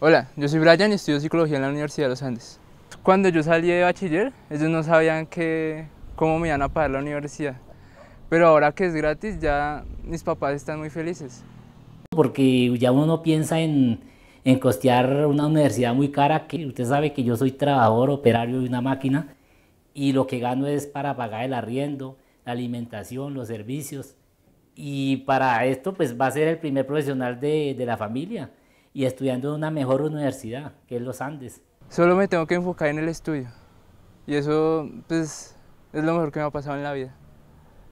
Hola, yo soy Brian y estudio psicología en la Universidad de los Andes. Cuando yo salí de bachiller, ellos no sabían que, cómo me iban a pagar la universidad. Pero ahora que es gratis, ya mis papás están muy felices. Porque ya uno no piensa en, en costear una universidad muy cara, que usted sabe que yo soy trabajador, operario de una máquina, y lo que gano es para pagar el arriendo, la alimentación, los servicios. Y para esto, pues va a ser el primer profesional de, de la familia y estudiando en una mejor universidad, que es los Andes. Solo me tengo que enfocar en el estudio y eso pues, es lo mejor que me ha pasado en la vida.